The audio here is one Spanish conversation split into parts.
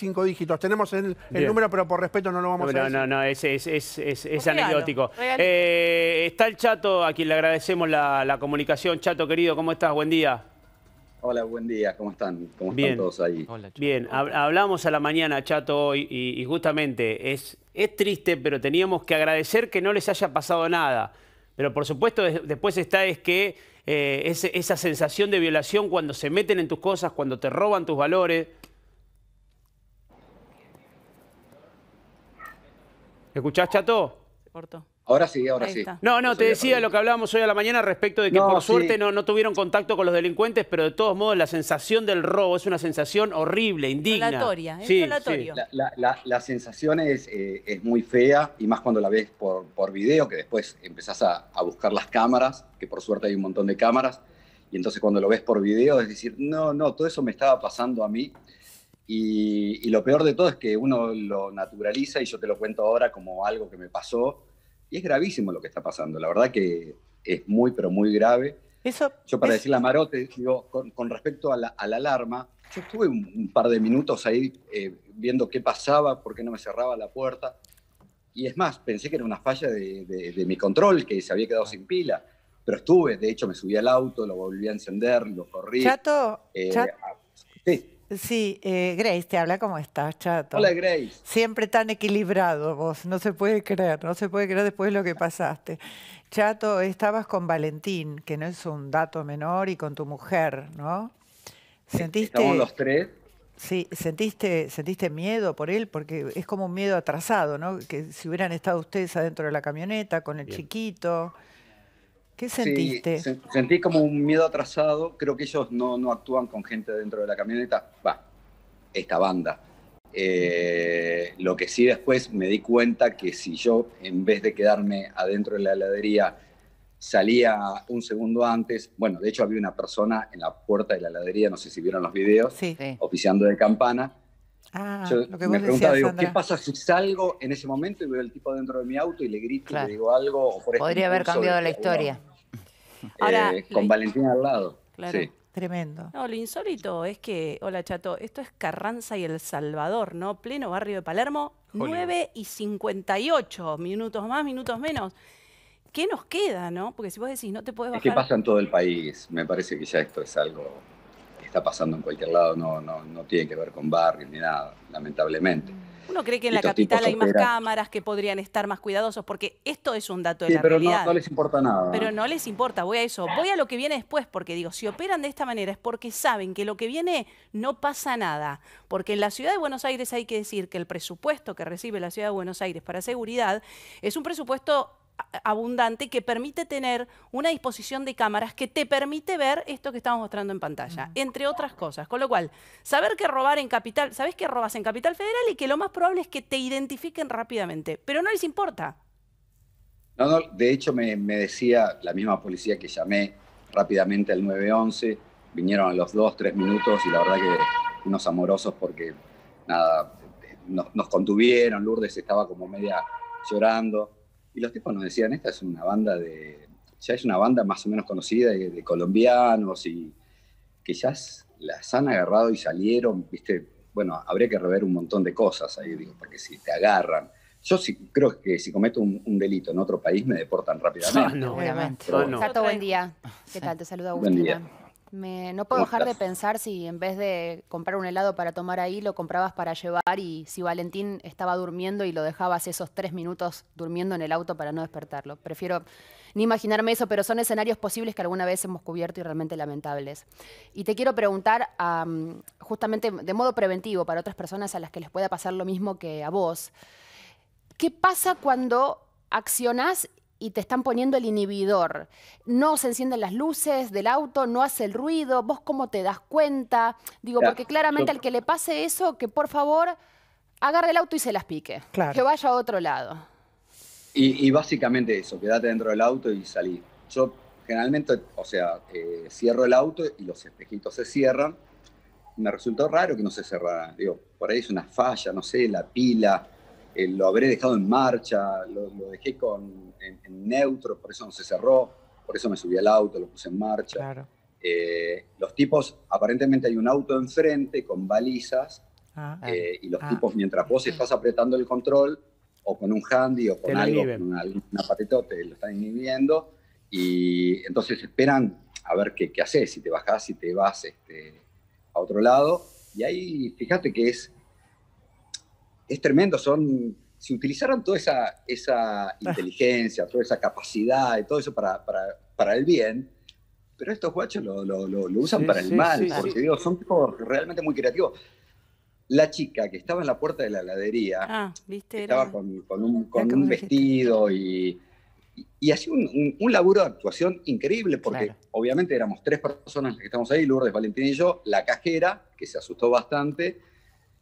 cinco dígitos. Tenemos el, número, pero por respeto no lo vamos a decir. No, no, es, es, anecdótico. Eh, está el Chato, a quien le agradecemos la, comunicación. Chato, querido, ¿cómo estás? Buen día. Hola, buen día, ¿cómo están? ¿Cómo están todos ahí? Bien, hablamos a la mañana, Chato, y, justamente es, es triste, pero teníamos que agradecer que no les haya pasado nada. Pero por supuesto, después está es que eh, esa sensación de violación cuando se meten en tus cosas, cuando te roban tus valores, ¿Escuchás, Chato? Ahora sí, ahora sí. No, no, te decía lo que hablábamos hoy a la mañana respecto de que por suerte no, tuvieron contacto con los delincuentes, pero de todos modos la sensación del robo es una sensación horrible, indigna. sí, sí. La, sensación eh, es, muy fea, y más cuando la ves por, por video, que después empezás a, a, buscar las cámaras, que por suerte hay un montón de cámaras, y entonces cuando lo ves por video es decir, no, no, todo eso me estaba pasando a mí. Y, lo peor de todo es que uno lo naturaliza y yo te lo cuento ahora como algo que me pasó. Y es gravísimo lo que está pasando. La verdad que es muy, pero muy grave. Eso, yo para decir la marote, digo, con, respecto a la, alarma, yo estuve un, par de minutos ahí eh, viendo qué pasaba, por qué no me cerraba la puerta. Y es más, pensé que era una falla de, mi control, que se había quedado sin pila. Pero estuve, de hecho me subí al auto, lo volví a encender, lo corrí. Chato, eh, Chato. Ah, sí. Sí, eh, Grace, te habla ¿cómo estás, chato. Hola, Grace. Siempre tan equilibrado vos, no se puede creer, no se puede creer después de lo que pasaste. Chato, estabas con Valentín, que no es un dato menor, y con tu mujer, ¿no? ¿Sentiste, Estamos los tres. Sí, ¿sentiste, ¿sentiste miedo por él? Porque es como un miedo atrasado, ¿no? Que si hubieran estado ustedes adentro de la camioneta con el chiquito. ¿Qué sentiste? sentí como un miedo atrasado. Creo que ellos no, no actúan con gente dentro de la camioneta. Va, esta banda. Eh, lo que sí después me di cuenta que si yo, en vez de quedarme adentro de la heladería, salía un segundo antes, bueno, de hecho había una persona en la puerta de la heladería, no sé si vieron los videos, oficiando de campana. Ah, me preguntaba, ¿qué pasa si salgo en ese momento y veo el tipo dentro de mi auto y le grito y le digo algo? Este Podría haber cambiado la historia. Eh, con Valentina al lado. Tremendo. No, lo insólito es que, hola Chato, esto es Carranza y El Salvador, ¿no? Pleno barrio de Palermo, 9 y 58, minutos más, minutos menos. ¿Qué nos queda, no? Porque si vos decís, no te puedes bajar... Es que pasa en todo el país, me parece que ya esto es algo que está pasando en cualquier lado, no, no, no tiene que ver con barrio ni nada, lamentablemente. Mm. Uno cree que en la capital hay más cámaras, que podrían estar más cuidadosos, porque esto es un dato de la pero realidad. No, no les importa nada. Pero no les importa, voy a eso. Voy a lo que viene después, porque digo, si operan de esta manera es porque saben que lo que viene no pasa nada. Porque en la ciudad de Buenos Aires hay que decir que el presupuesto que recibe la ciudad de Buenos Aires para seguridad es un presupuesto abundante que permite tener una disposición de cámaras que te permite ver esto que estamos mostrando en pantalla, entre otras cosas. Con lo cual, saber que robar en Capital, sabes que robas en Capital Federal y que lo más probable es que te identifiquen rápidamente, pero no les importa. No, no, de hecho me, decía la misma policía que llamé rápidamente al 911, vinieron a los dos, tres minutos y la verdad que unos amorosos porque nada, nos contuvieron, Lourdes estaba como media llorando y los tipos nos decían, esta es una banda de, ya es una banda más o menos conocida de, colombianos y que ya las han agarrado y salieron, viste, bueno, habría que rever un montón de cosas ahí, digo, que si te agarran. Yo sí, creo que si cometo un, delito en otro país me deportan ah, rápidamente. No, no, obviamente. Bueno. buen día. ¿Qué tal? Te saluda Agustina. Buen día no puedo dejar de pensar si en vez de comprar un helado para tomar ahí, lo comprabas para llevar y si Valentín estaba durmiendo y lo dejabas esos tres minutos durmiendo en el auto para no despertarlo. Prefiero ni imaginarme eso, pero son escenarios posibles que alguna vez hemos cubierto y realmente lamentables. Y te quiero preguntar, justamente de modo preventivo, para otras personas a las que les pueda pasar lo mismo que a vos, ¿qué pasa cuando accionás y te están poniendo el inhibidor. No se encienden las luces del auto, no hace el ruido, vos cómo te das cuenta. Digo, porque claramente al que le pase eso, que por favor agarre el auto y se las pique. Que vaya a otro lado. Y, básicamente eso, quedate dentro del auto y salí. Yo generalmente, o sea, eh, cierro el auto y los espejitos se cierran. Me resultó raro que no se cerraran. Digo, por ahí es una falla, no sé, la pila eh, lo habré dejado en marcha, lo, dejé con, en, neutro, por eso no se cerró, por eso me subí al auto, lo puse en marcha. Eh, los tipos, aparentemente hay un auto enfrente con balizas ah, eh, ah, y los ah. tipos mientras vos estás apretando el control o con un handy o con algo, con una, patetote te lo están inhibiendo y entonces esperan a ver qué, haces, si te bajás, si te vas este, a otro lado. Y ahí fíjate que es es tremendo, son, se utilizaron toda esa, esa inteligencia, toda esa capacidad y todo eso para, para, el bien, pero estos guachos lo, lo, usan para el mal, porque son realmente muy creativos. La chica que estaba en la puerta de la heladería, ah, estaba con, un, vestido y y hacía un, laburo de actuación increíble, porque obviamente éramos tres personas que estamos ahí, Lourdes, Valentín y yo, la cajera, que se asustó bastante,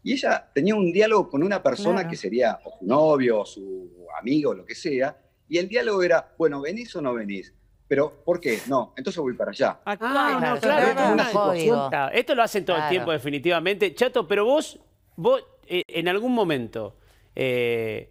y ella tenía un diálogo con una persona que sería su novio o su amigo, lo que sea, y el diálogo era, bueno, ¿venís o no venís? Pero, ¿por qué? No, entonces voy para allá. Ah, ah claro, claro, Esto lo hacen todo el tiempo, definitivamente. Chato, pero vos, vos eh, en algún momento, eh,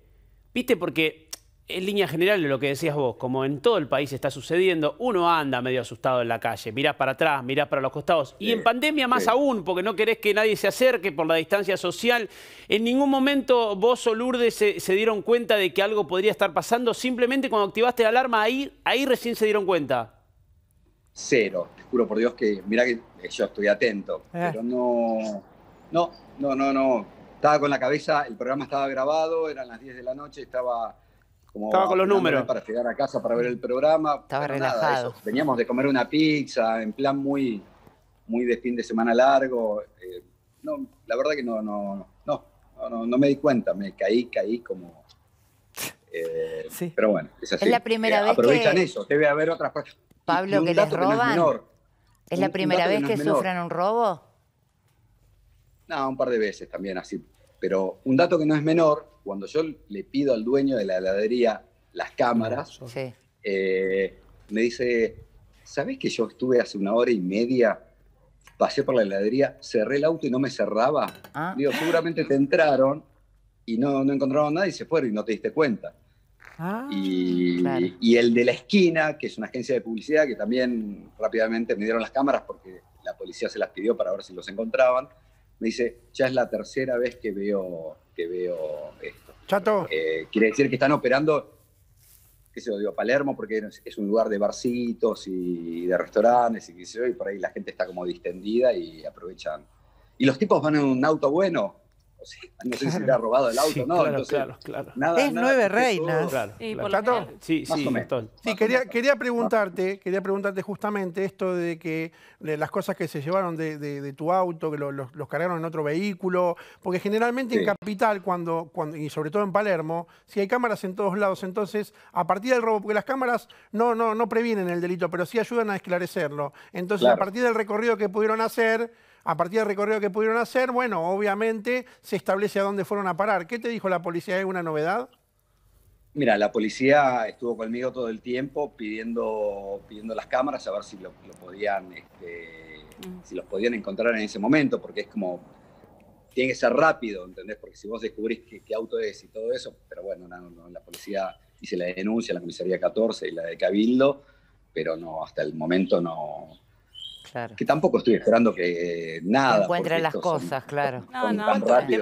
viste, porque en línea general lo que decías vos, como en todo el país está sucediendo, uno anda medio asustado en la calle, mirás para atrás, mirás para los costados. y en pandemia más aún, porque no querés que nadie se acerque por la distancia social. ¿En ningún momento vos o Lourdes se, dieron cuenta de que algo podría estar pasando? Simplemente cuando activaste la alarma, ahí, ahí recién se dieron cuenta. Cero, te juro por Dios que, mirá que eh, yo estoy atento, eh. pero no, no, no, no, no. Estaba con la cabeza, el programa estaba grabado, eran las 10 de la noche, estaba estaba con los números. Para llegar a casa para ver el programa. Estaba relajado. Veníamos de comer una pizza, en plan muy, muy de fin de semana largo. Eh, no, la verdad que no, no, no, no, no me di cuenta, me caí, caí como... Eh, pero bueno, es así. Es la primera eh, aprovechan eso, debe haber otras cosas. Pablo, que les roban. es, la primera vez que, que sufran un robo? No, un par de veces también, así pero un dato que no es menor, cuando yo le pido al dueño de la heladería las cámaras, eh, me dice, ¿sabés que yo estuve hace una hora y media, pasé por la heladería, cerré el auto y no me cerraba? Ah. Digo, seguramente te entraron y no, no encontraron nada y se fueron y no te diste cuenta. Ah. y, y, el de la esquina, que es una agencia de publicidad, que también rápidamente me dieron las cámaras porque la policía se las pidió para ver si los encontraban me dice, ya es la tercera vez que veo, que veo esto. Chato. Eh, quiere decir que están operando, qué sé yo, digo, Palermo, porque es un lugar de barcitos y de restaurantes y qué sé yo, y por ahí la gente está como distendida y aprovechan. Y los tipos van en un auto bueno, no sé si le ha robado el auto, ¿no? Claro, es nueve reinas. Sí, sí, quería, quería preguntarte, quería preguntarte justamente esto de que las cosas que se llevaron de, tu auto, que los, cargaron en otro vehículo, porque generalmente en Capital, cuando, cuando, y sobre todo en Palermo, si hay cámaras en todos lados, entonces, a partir del robo, porque las cámaras no, no, no previenen el delito, pero sí ayudan a esclarecerlo. Entonces, a partir del recorrido que pudieron hacer, a partir del recorrido que pudieron hacer, bueno, obviamente se establece a dónde fueron a parar. ¿Qué te dijo la policía? ¿Hay alguna novedad? Mira, la policía estuvo conmigo todo el tiempo pidiendo, pidiendo las cámaras a ver si lo, podían, este, mm. si los podían encontrar en ese momento, porque es como tiene que ser rápido, ¿entendés? Porque si vos descubrís qué, auto es y todo eso, pero bueno, la policía hice la denuncia la comisaría 14 y la de Cabildo, pero no, hasta el momento no, que tampoco estoy esperando que eh, nada. Encuentren las cosas, claro. no,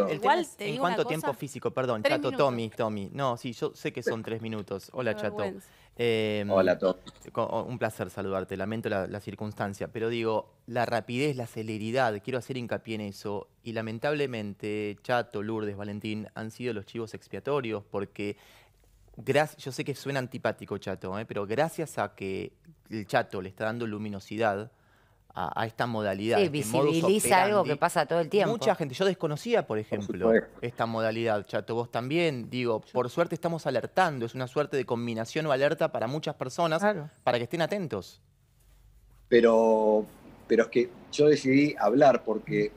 ¿En cuánto tiempo físico? Perdón, Chato, Tommy, Tommy. No, sí, yo sé que son tres minutos. Hola, Chato. Em, Hola, Tommy. Un placer saludarte, lamento la, circunstancia, pero digo, la rapidez, la celeridad, quiero hacer hincapié en eso, y lamentablemente Chato, Lourdes, Valentín han sido los chivos expiatorios porque... gracias Yo sé que suena antipático Chato, ¿eh? pero gracias a que el Chato le está dando luminosidad, a, esta modalidad. Sí, este visibiliza algo que pasa todo el tiempo. Mucha gente, yo desconocía, por ejemplo, esta modalidad, Chato, vos también, digo, por suerte estamos alertando, es una suerte de combinación o alerta para muchas personas, para que estén atentos. Pero, pero es que yo decidí hablar porque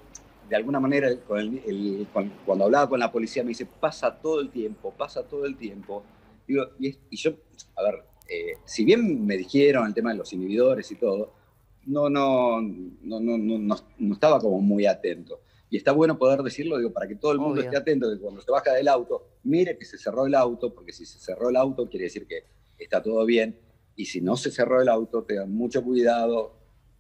de alguna manera, cuando hablaba con la policía, me dice, pasa todo el tiempo, pasa todo el tiempo. y, yo, a ver, eh, si bien me dijeron el tema de los inhibidores y todo, no, no, no, no, no, estaba como muy atento. Y está bueno poder decirlo, digo, para que todo el mundo esté atento, que cuando se baja del auto, mire que se cerró el auto, porque si se cerró el auto quiere decir que está todo bien. Y si no se cerró el auto, tengan mucho cuidado,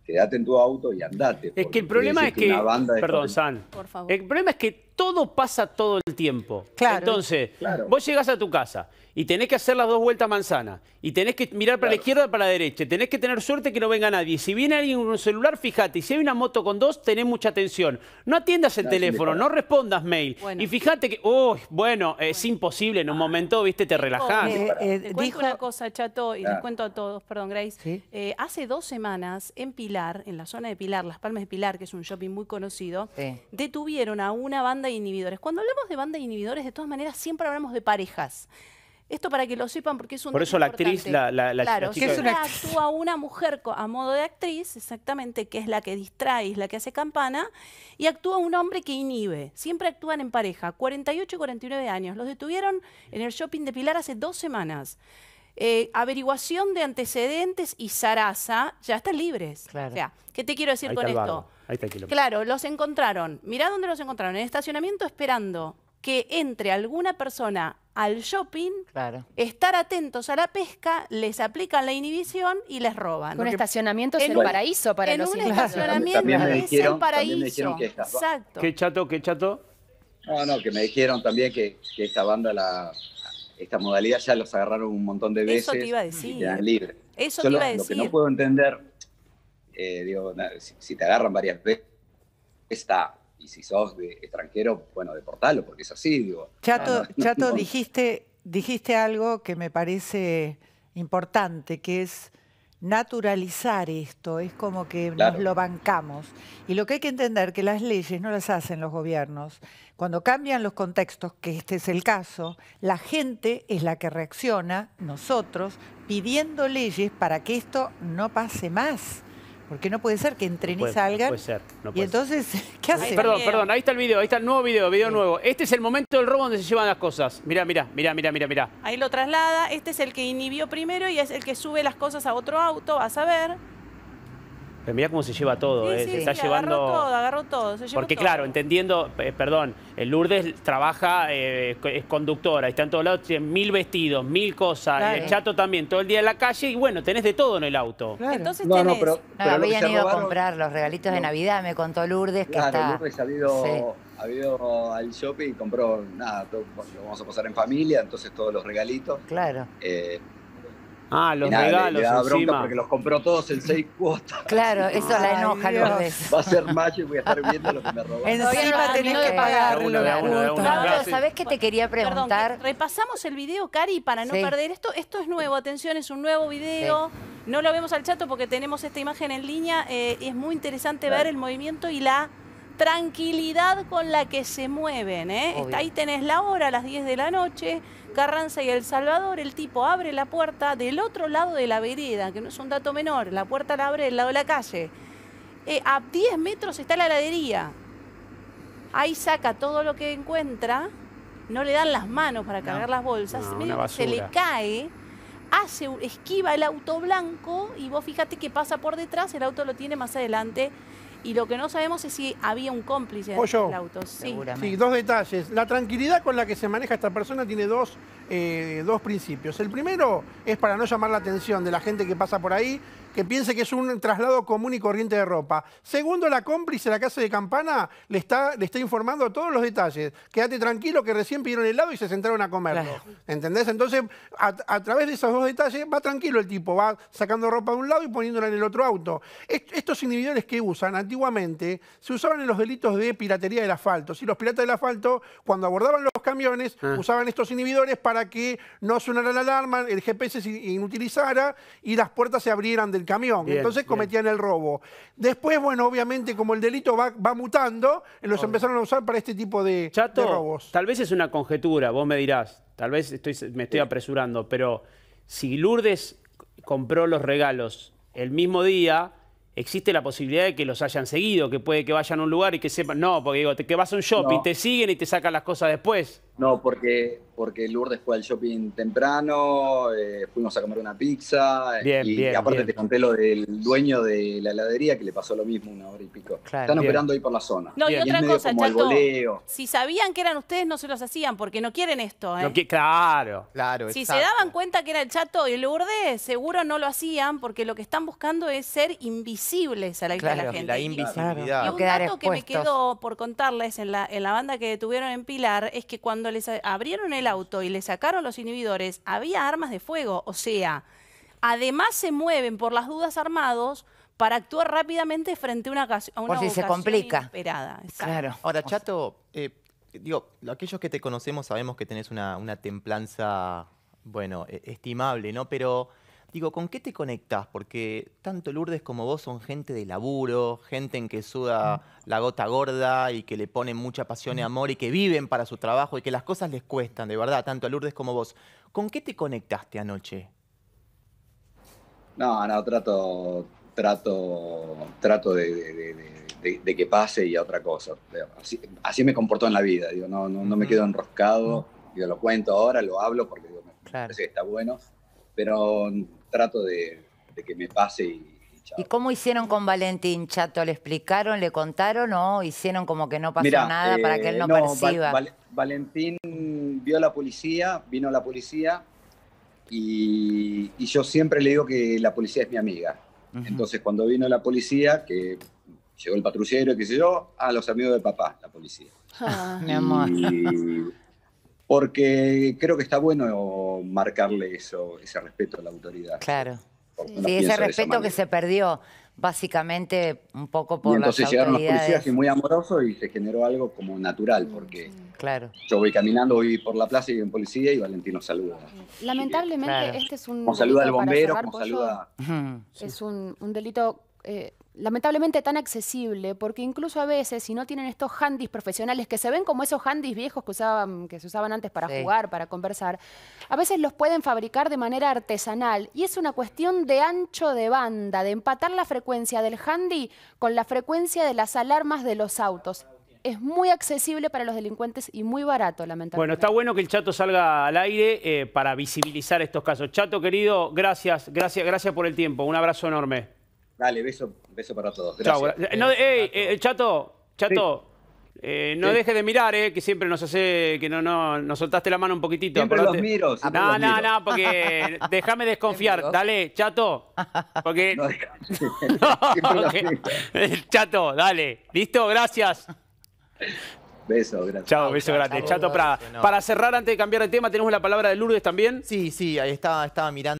quédate en tu auto y andate. Es que el problema es que... perdón, San. Por favor. El problema es que todo pasa todo el tiempo. Entonces, vos llegás a tu casa y tenés que hacer las dos vueltas manzana y tenés que mirar para la izquierda para la derecha, tenés que tener suerte que no venga nadie. Si viene alguien con un celular, fíjate, si hay una moto con dos, tenés mucha atención. No atiendas el teléfono, no respondas mail. Y fíjate que, oh, bueno, es imposible, en un momento, viste, te relajás. Eh, eh, dijo una cosa, Chato, y les cuento a todos, perdón, Grace. Eh, hace dos semanas, en Pilar, en la zona de Pilar, Las Palmas de Pilar, que es un shopping muy conocido, detuvieron a una banda inhibidores. Cuando hablamos de banda de inhibidores, de todas maneras, siempre hablamos de parejas. Esto para que lo sepan porque es un Por eso la actriz, la, la, la claro, actúa una mujer a modo de actriz, exactamente, que es la que distrae, es la que hace campana, y actúa un hombre que inhibe. Siempre actúan en pareja, 48 y 49 años. Los detuvieron en el shopping de Pilar hace dos semanas. Eh, averiguación de antecedentes y zaraza ya están libres. O sea, ¿qué te quiero decir con esto? claro, los encontraron. Mirá dónde los encontraron. En estacionamiento esperando que entre alguna persona al shopping, estar atentos a la pesca, les aplican la inhibición y les roban. Un estacionamiento es el paraíso para en los un estacionamiento es dijeron, paraíso. Exacto. ¿Qué chato? ¿Qué chato? No, no, que me dijeron también que, que esta banda la, esta modalidad ya los agarraron un montón de veces. Eso te iba a decir. Eso te iba a decir. Lo que no puedo entender, eh, digo, si, te agarran varias veces, está. Y si sos de extranjero, bueno, deportalo, porque es así, digo. Chato, ah, Chato dijiste, dijiste algo que me parece importante, que es naturalizar esto, es como que nos lo bancamos. Y lo que hay que entender que las leyes no las hacen los gobiernos. Cuando cambian los contextos, que este es el caso, la gente es la que reacciona, nosotros, pidiendo leyes para que esto no pase más. Porque no puede ser que entren y salgan. No puede ser. No puede y entonces, ¿qué hacen? Perdón, perdón, ahí está el video, ahí está el nuevo video, video nuevo. Este es el momento del robo donde se llevan las cosas. Mirá, mirá, mirá, mirá, mirá, mirá. Ahí lo traslada, este es el que inhibió primero y es el que sube las cosas a otro auto, a saber. Pero cómo se lleva todo, eh, se está llevando... Agarró todo, agarró todo. Se Porque claro, entendiendo, perdón perdón, eh, Lourdes trabaja, eh, es conductora, está en todos lados, tiene mil vestidos, mil cosas, el chato también, todo el día en la calle y bueno, tenés de todo en el auto. Entonces tenés... No, pero, habían ido a comprar los regalitos de Navidad, me contó Lourdes que claro, está... Lourdes ha habido, al shopping y compró, nada, lo vamos a pasar en familia, entonces todos los regalitos. Claro. Ah, los regalos. encima. porque los compró todos en seis cuotas. Claro, eso la enoja los Va a ser macho y voy a estar viendo lo que me robó. Encima tenés que pagarlo. Sabes qué te quería preguntar? Perdón, repasamos el video, Cari, para no perder esto. Esto es nuevo, atención, es un nuevo video. No lo vemos al chato porque tenemos esta imagen en línea. Eh, es muy interesante ver el movimiento y la tranquilidad con la que se mueven. ¿eh? Ahí tenés la hora, a las 10 de la noche, Carranza y El Salvador, el tipo abre la puerta del otro lado de la vereda, que no es un dato menor, la puerta la abre del lado de la calle. Eh, a 10 metros está la heladería. Ahí saca todo lo que encuentra, no le dan las manos para cargar las bolsas, se le cae hace, esquiva el auto blanco y vos fíjate que pasa por detrás, el auto lo tiene más adelante y lo que no sabemos es si había un cómplice en el auto. Sí. dos detalles. La tranquilidad con la que se maneja esta persona tiene dos, eh, dos principios. El primero es para no llamar la atención de la gente que pasa por ahí, que piense que es un traslado común y corriente de ropa. Segundo, la cómplice, la casa de campana, le está, le está informando todos los detalles. Quédate tranquilo que recién pidieron lado y se sentaron a comerlo. ¿Entendés? Entonces, a, través de esos dos detalles, va tranquilo el tipo, va sacando ropa de un lado y poniéndola en el otro auto. estos individuales que usan, antiguamente se usaban en los delitos de piratería del asfalto. Si los piratas del asfalto, cuando abordaban los camiones, ah. usaban estos inhibidores para que no sonara la alarma, el GPS se inutilizara y las puertas se abrieran del camión. Entonces cometían el robo. Después, bueno, obviamente, como el delito va, mutando, los empezaron a usar para este tipo de, robos. Tal vez es una conjetura, vos me dirás, tal vez estoy, me estoy apresurando, pero si Lourdes compró los regalos el mismo día existe la posibilidad de que los hayan seguido, que puede que vayan a un lugar y que sepan, no, porque digo, que vas a un shopping, y te siguen y te sacan las cosas después. No, porque, porque Lourdes fue al shopping temprano, eh, fuimos a comer una pizza. y, aparte te conté lo del dueño de la heladería que le pasó lo mismo una hora y pico. Están operando ahí por la zona. No, y otra cosa, Chato, si sabían que eran ustedes, no se los hacían, porque no quieren esto, ¿eh? claro, claro. Si se daban cuenta que era el Chato y Lourdes, seguro no lo hacían, porque lo que están buscando es ser invisibles a la gente. La invisibilidad. Y un dato que me quedó por contarles en la, en la banda que tuvieron en Pilar es que cuando les abrieron el auto y le sacaron los inhibidores, había armas de fuego. O sea, además se mueven por las dudas armados para actuar rápidamente frente a una, situación una se complica. Claro. Ahora, Chato, eh, digo, aquellos que te conocemos sabemos que tenés una, templanza, bueno, e, estimable, ¿no? Pero Digo, ¿con qué te conectás? Porque tanto Lourdes como vos son gente de laburo, gente en que suda la gota gorda y que le ponen mucha pasión y amor y que viven para su trabajo y que las cosas les cuestan, de verdad, tanto a Lourdes como vos. ¿Con qué te conectaste anoche? No, no, trato, trato, trato de, que pase y a otra cosa. Así, me comporto en la vida, no, me quedo enroscado, yo lo cuento ahora, lo hablo porque me parece que está bueno, pero trato de, que me pase y, ¿Y cómo hicieron con Valentín Chato? ¿Le explicaron, le contaron o hicieron como que no pasó nada para que él eh, no, perciba? Valentín vio a la policía, vino a la policía y, yo siempre le digo que la policía es mi amiga. Entonces cuando vino la policía, que llegó el patrullero, qué sé yo, a los amigos de papá, la policía. Ah. mi amor porque creo que está bueno marcarle eso, ese respeto a la autoridad. Claro. y sí, ese respeto que se perdió básicamente un poco por la. entonces llegaron los policías y muy amorosos y se generó algo como natural porque claro. yo voy caminando voy por la plaza y hay un policía y Valentino saluda lamentablemente este es un como saluda al bombero como pues, saluda es un, delito eh, lamentablemente tan accesible, porque incluso a veces si no tienen estos handys profesionales que se ven como esos handys viejos que usaban que se usaban antes para jugar, para conversar, a veces los pueden fabricar de manera artesanal y es una cuestión de ancho de banda, de empatar la frecuencia del handy con la frecuencia de las alarmas de los autos es muy accesible para los delincuentes y muy barato, lamentablemente. Bueno, está bueno que el Chato salga al aire eh, para visibilizar estos casos. Chato, querido, gracias, gracias, gracias por el tiempo. Un abrazo enorme. Dale, beso, beso para todos. Eh, chato, Chato. Eh, no deje de mirar, eh, que siempre nos hace que no, no, nos soltaste la mano un poquitito. Siempre los miro. no, no, no, porque déjame desconfiar. Dale, chato. Porque. Chato, dale. ¿Listo? Gracias. Beso, gracias. Chao, beso grande. Chato para Para cerrar, antes de cambiar de tema, tenemos la palabra de Lourdes también. Sí, sí, ahí estaba, estaba mirando.